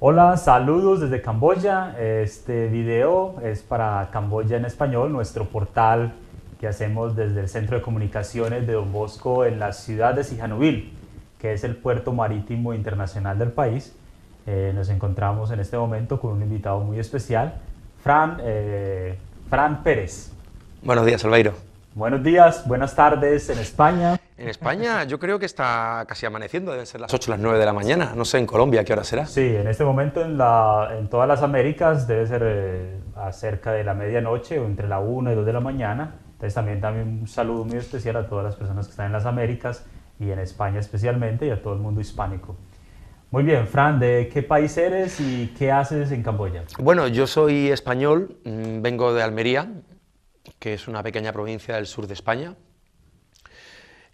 Hola, saludos desde Camboya. Este video es para Camboya en Español, nuestro portal que hacemos desde el Centro de Comunicaciones de Don Bosco en la ciudad de Sihanoukville, que es el puerto marítimo internacional del país. Eh, nos encontramos en este momento con un invitado muy especial, Fran, eh, Fran Pérez. Buenos días, Albeiro. Buenos días, buenas tardes en España. En España yo creo que está casi amaneciendo, deben ser las 8 o las 9 de la mañana. No sé en Colombia qué hora será. Sí, en este momento en, la, en todas las Américas debe ser acerca eh, cerca de la medianoche o entre la 1 y 2 de la mañana. Entonces también, también un saludo muy especial a todas las personas que están en las Américas y en España especialmente y a todo el mundo hispánico. Muy bien, Fran, ¿de qué país eres y qué haces en Camboya? Bueno, yo soy español, mm, vengo de Almería, que es una pequeña provincia del sur de España.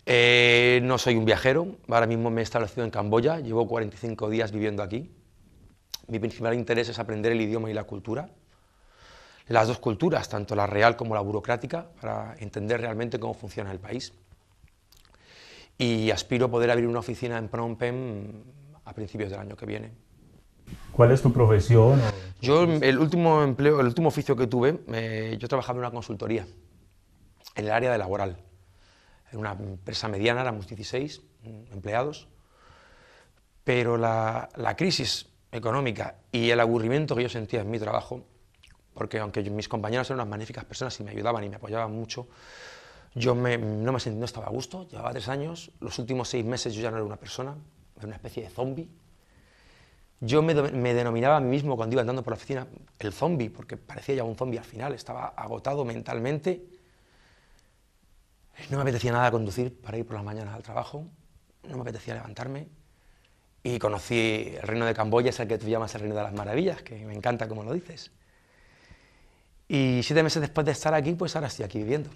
Eh, no soy un viajero, ahora mismo me he establecido en Camboya, llevo 45 días viviendo aquí. Mi principal interés es aprender el idioma y la cultura, las dos culturas, tanto la real como la burocrática, para entender realmente cómo funciona el país. Y aspiro a poder abrir una oficina en Phnom Penh a principios del año que viene. ¿Cuál es tu profesión? Yo el último empleo, el último oficio que tuve, yo trabajaba en una consultoría, en el área de laboral, en una empresa mediana, éramos 16 mm, empleados, pero la, crisis económica y el aburrimiento que yo sentía en mi trabajo, porque aunque mis compañeros eran unas magníficas personas y me ayudaban y me apoyaban mucho, yo no, me no estaba a gusto, llevaba tres años, los últimos seis meses yo ya no era una persona, era una especie de zombie yo me, me, denominaba a mí mismo cuando iba andando por la oficina el zombie, porque parecía ya un zombie al final, estaba agotado mentalmente. No me apetecía nada conducir para ir por las mañanas al trabajo, no me apetecía levantarme. Y conocí el reino de Camboya, es el que tú llamas el reino de las maravillas, que me encanta como lo dices. Y siete meses después de estar aquí, pues ahora estoy aquí viviendo,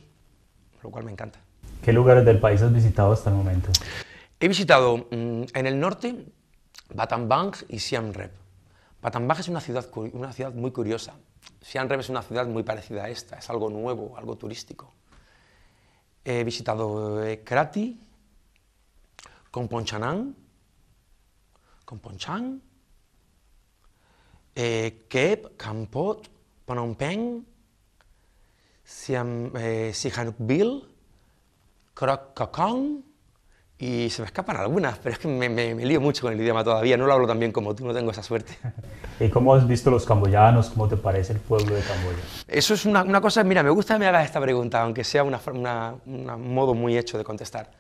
lo cual me encanta. ¿Qué lugares del país has visitado hasta el momento? He visitado mm, en el norte, Batambang y Siem Reap. es una ciudad, muy curiosa. Siem Reap es una ciudad muy parecida a esta, es algo nuevo, algo turístico. He visitado eh, Krati, Komponchanang, Komponchang, eh, Kep, Kampot, Phnom Penh, eh, Sihanoukville, Krok Kakong y se me escapan algunas, pero es que me, me, lío mucho con el idioma todavía, no lo hablo tan bien como tú, no tengo esa suerte. ¿Y cómo has visto los camboyanos? ¿Cómo te parece el pueblo de Camboya? Eso es una, una cosa, mira, me gusta que me hagas esta pregunta, aunque sea un una, una, modo muy hecho de contestar.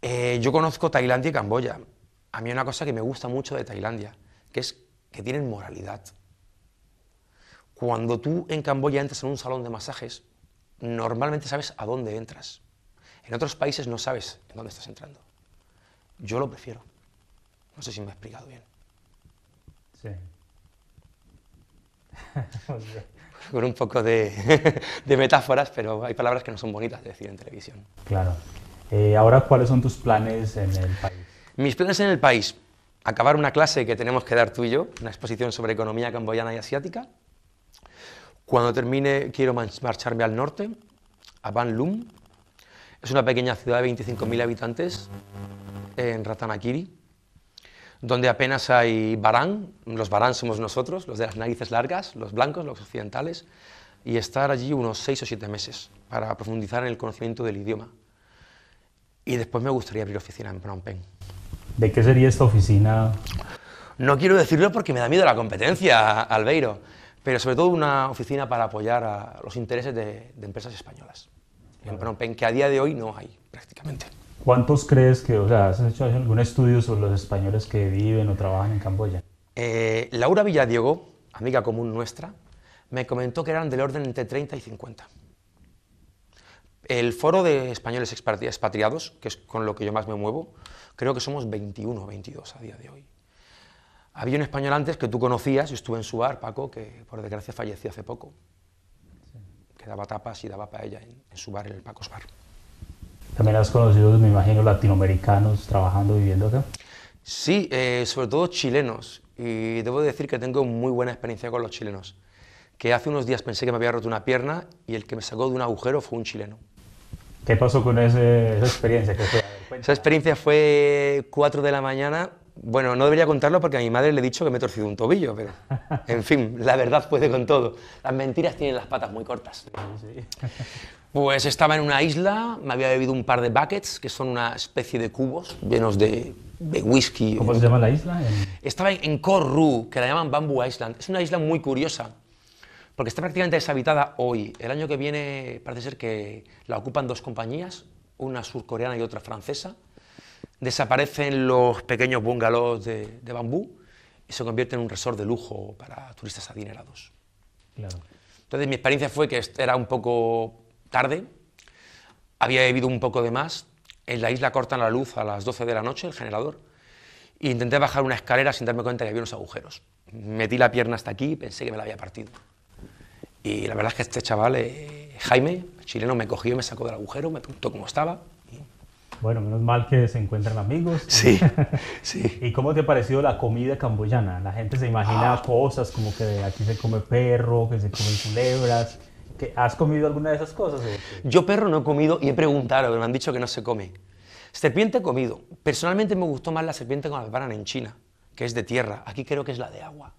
Eh, yo conozco Tailandia y Camboya. A mí hay una cosa que me gusta mucho de Tailandia, que es que tienen moralidad. Cuando tú en Camboya entras en un salón de masajes, normalmente sabes a dónde entras en otros países no sabes en dónde estás entrando. Yo lo prefiero. No sé si me he explicado bien. Sí. Con un poco de, metáforas, pero hay palabras que no son bonitas de decir en televisión. Claro. Eh, ahora, ¿cuáles son tus planes en el país? Mis planes en el país. Acabar una clase que tenemos que dar tú y yo, una exposición sobre economía camboyana y asiática. Cuando termine, quiero marcharme al norte, a Ban Lum, es una pequeña ciudad de 25.000 habitantes en Ratanakiri, donde apenas hay barán, los barán somos nosotros, los de las narices largas, los blancos, los occidentales, y estar allí unos seis o siete meses para profundizar en el conocimiento del idioma. Y después me gustaría abrir oficina en Phnom Penh. ¿De qué sería esta oficina? No quiero decirlo porque me da miedo la competencia, Albeiro, pero sobre todo una oficina para apoyar a los intereses de empresas españolas en que a día de hoy no hay prácticamente. ¿Cuántos crees que, o sea, has hecho algún estudio sobre los españoles que viven o trabajan en Camboya? Eh, Laura Villadiego, amiga común nuestra, me comentó que eran del orden entre 30 y 50. El foro de españoles expatriados, que es con lo que yo más me muevo, creo que somos 21 o 22 a día de hoy. Había un español antes que tú conocías, estuve en su bar, Paco, que por desgracia falleció hace poco daba tapas y daba paella en, en su bar, en el Pacos Bar. También has conocido, me imagino, latinoamericanos trabajando, viviendo acá. Sí, eh, sobre todo chilenos. Y debo decir que tengo muy buena experiencia con los chilenos. Que hace unos días pensé que me había roto una pierna y el que me sacó de un agujero fue un chileno. ¿Qué pasó con esa experiencia? esa experiencia fue 4 de la mañana bueno, no debería contarlo porque a mi madre le he dicho que me he torcido un tobillo, pero en fin, la verdad puede con todo. Las mentiras tienen las patas muy cortas. Pues estaba en una isla, me había bebido un par de buckets, que son una especie de cubos llenos de, whisky. ¿Cómo se llama la isla? Estaba en, en que la llaman Bamboo Island. Es una isla muy curiosa, porque está prácticamente deshabitada hoy. El año que viene parece ser que la ocupan dos compañías, una surcoreana y otra francesa Desaparecen los pequeños bungalows de, bambú y se convierte en un resort de lujo para turistas adinerados. Entonces mi experiencia fue que era un poco tarde, había bebido un poco de más, en la isla cortan la luz a las 12 de la noche, el generador, e intenté bajar una escalera sin darme cuenta que había unos agujeros. Metí la pierna hasta aquí y pensé que me la había partido. Y la verdad es que este chaval, eh, Jaime, chileno, me cogió, me sacó del agujero, me preguntó cómo estaba, bueno, menos mal que se encuentran amigos. Sí, sí. ¿Y cómo te ha parecido la comida camboyana? La gente se imagina ah. cosas como que aquí se come perro, que se comen culebras. ¿Has comido alguna de esas cosas? Yo perro no he comido y he preguntado, pero me han dicho que no se come. Serpiente he comido. Personalmente me gustó más la serpiente con la preparan en China, que es de tierra. Aquí creo que es la de agua.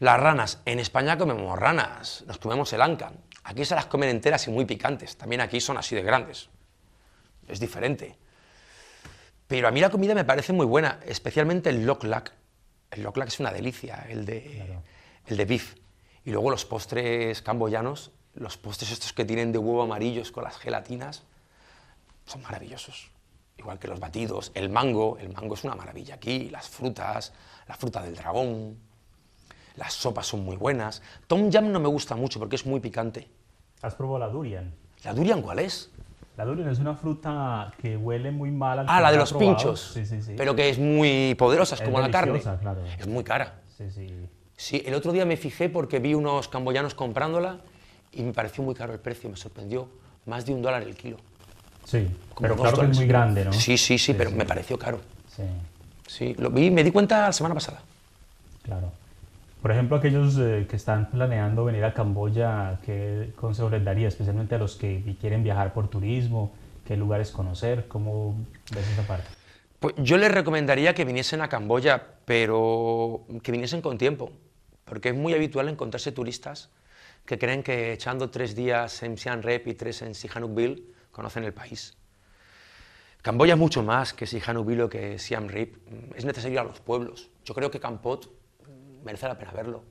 Las ranas. En España comemos ranas. Nos comemos el anca. Aquí se las comen enteras y muy picantes. También aquí son así de grandes es diferente. Pero a mí la comida me parece muy buena, especialmente el loklak. El loklak es una delicia, el de, el de beef. Y luego los postres camboyanos, los postres estos que tienen de huevo amarillo con las gelatinas, son maravillosos. Igual que los batidos, el mango, el mango es una maravilla aquí, las frutas, la fruta del dragón, las sopas son muy buenas. Tom jam no me gusta mucho porque es muy picante. ¿Has probado la durian? ¿La durian cuál es? La durian es una fruta que huele muy mal. Al ah, la de los pinchos. Sí, sí, sí. Pero que es muy poderosa, es, como la carne. Es muy cara. Sí, sí. Sí, el otro día me fijé porque vi unos camboyanos comprándola y me pareció muy caro el precio, me sorprendió. Más de un dólar el kilo. Sí, pero claro que es muy grande, ¿no? Sí, sí, sí, pero me pareció caro. Sí. Sí, lo vi, me di cuenta la semana pasada. Claro. Por ejemplo, aquellos eh, que están planeando venir a Camboya, ¿qué consejo les daría, especialmente a los que quieren viajar por turismo? ¿Qué lugares conocer? ¿Cómo ves esa parte? Pues yo les recomendaría que viniesen a Camboya, pero que viniesen con tiempo, porque es muy habitual encontrarse turistas que creen que echando tres días en Siem Reap y tres en Sihanoukville conocen el país. Camboya es mucho más que Sihanoukville o que Siem Reap. Es necesario ir a los pueblos. Yo creo que Kampot merece la pena verlo.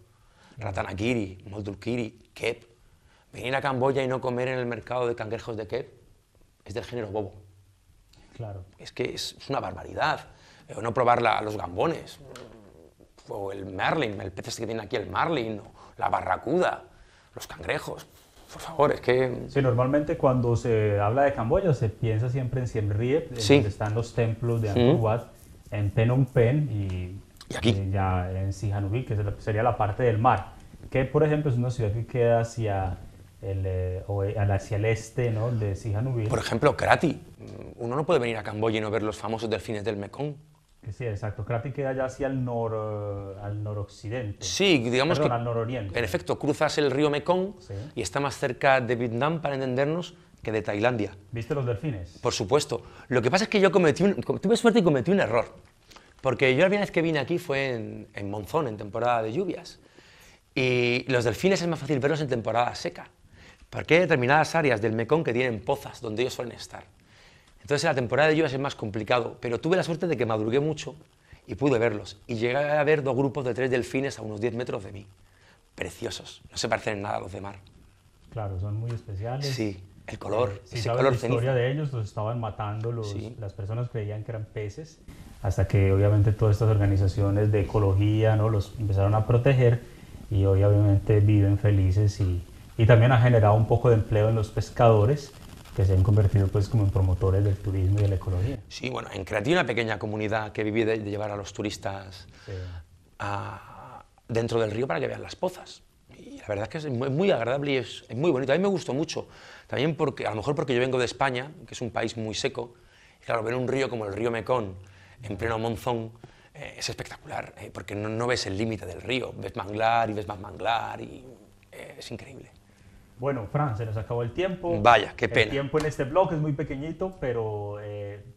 Ratanakiri, Moldulkiri, Kep. Venir a Camboya y no comer en el mercado de cangrejos de Kep es del género bobo. Claro. Es que es, una barbaridad. Eh, no probar los gambones, mm, o el Merlin, el pez este que tiene aquí el marlin, o la barracuda, los cangrejos. Por favor, es que... Mm, sí, normalmente cuando se habla de Camboya se piensa siempre en Siem Reap, sí. donde están los templos de Angkor Wat, en Phnom Penh, y ¿Y aquí? Eh, ya en Sihanoukville, que sería la parte del mar, que por ejemplo es una ciudad que queda hacia el, eh, hacia el este ¿no? de Sihanoukville. Por ejemplo, Krati. Mm, uno no puede venir a Camboya y no ver los famosos delfines del Mekong. Sí, exacto. Krati queda ya hacia el nor, eh, al noroccidente. Sí, digamos que. Al nororiente. En efecto, cruzas el río Mekong y está más cerca de Vietnam, para entendernos, que de Tailandia. ¿Viste los delfines? Por supuesto. Lo que pasa es que yo cometí tuve suerte y cometí un error. Porque yo la primera vez que vine aquí fue en, Monzón, en temporada de lluvias. Y los delfines es más fácil verlos en temporada seca, porque hay determinadas áreas del Mekong que tienen pozas donde ellos suelen estar. Entonces en la temporada de lluvias es más complicado, pero tuve la suerte de que madrugué mucho y pude verlos. Y llegué a ver dos grupos de tres delfines a unos 10 metros de mí. Preciosos, no se parecen en nada a los de mar. Claro, son muy especiales. Sí, el color, eh, sí, ese color la historia de ellos, los estaban matando, los, las personas creían que eran peces hasta que obviamente todas estas organizaciones de ecología ¿no? los empezaron a proteger y hoy obviamente viven felices y, y también ha generado un poco de empleo en los pescadores que se han convertido pues como en promotores del turismo y de la ecología. Sí, bueno, en hay una pequeña comunidad que vive de, llevar a los turistas dentro del río para que vean las pozas. Y la verdad es que es muy, agradable y es, muy bonito. A mí me gustó mucho, también porque, a lo mejor porque yo vengo de España, que es un país muy seco, y claro, ver un río como el río Mekón, en pleno monzón, eh, es espectacular, eh, porque no, ves el límite del río, ves manglar y ves más manglar y eh, es increíble. Bueno, Fran, se nos acabó el tiempo. Vaya, qué pena. El tiempo en este blog es muy pequeñito, pero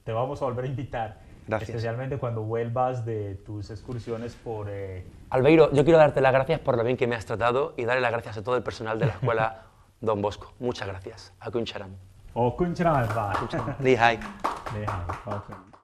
te vamos a volver a invitar. Gracias. Especialmente cuando vuelvas de tus excursiones por... Albeiro, yo quiero darte las gracias por lo bien que me has tratado y darle las gracias a todo el personal de la escuela Don Bosco. Muchas gracias. A Kuncharam. charam. Kuncharam, charam. Lihai. Lihai.